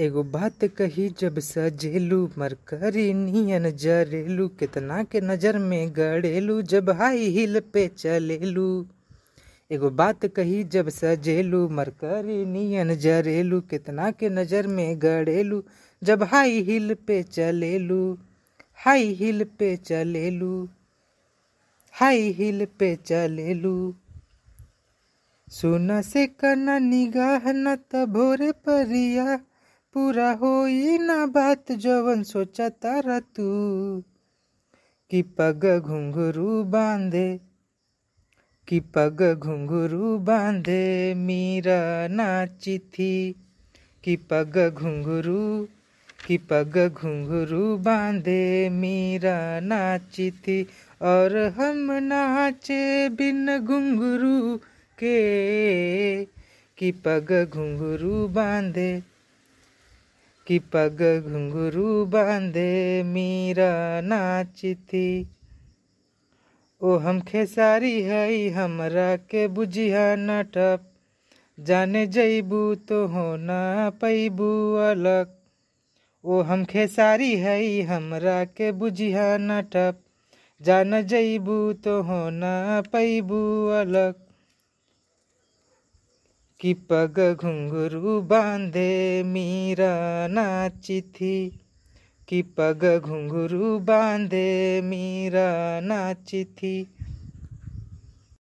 एगो बात कही जब सजेलू मरकरी नियन जरेलू कितना के नज़र में गड़ेलू जब हाई हिल पे चलेलू एगो बात कही जब सजेलू मरकरी नियन जरेलू कितना के नज़र में गड़ेलू जब हाई हिल पे चलेलू हाई हिल पे चलेलू हाई हिल पे चलेलू सुन से कना निगाह न त भोरे परिया पूरा ही ना बात जवन सोचा तारा तू कि पग घुंघरू बांधे कि पग घुंघरू बांधे मीरा नाची थी कि पग घुंघरू कि पग घुंघरू बांधे मीरा नाची थी और हम नाचे बिन घुंघरू के कि पग घुंघरू बांधे कि पग घुंघरू बांधे मीरा नाची थी ओ हम खेसारी है हमरा के बुझिया नटप जाने जैबू तो होना पैबू अलग ओ हम खेसारी है हमरा के बुझिया नटप जान जैबू तो होना पैबू अलग कि पग घुंघरू बांधे मीरा नाची थी कि पग घुंघरू बांधे मीरा नाची थी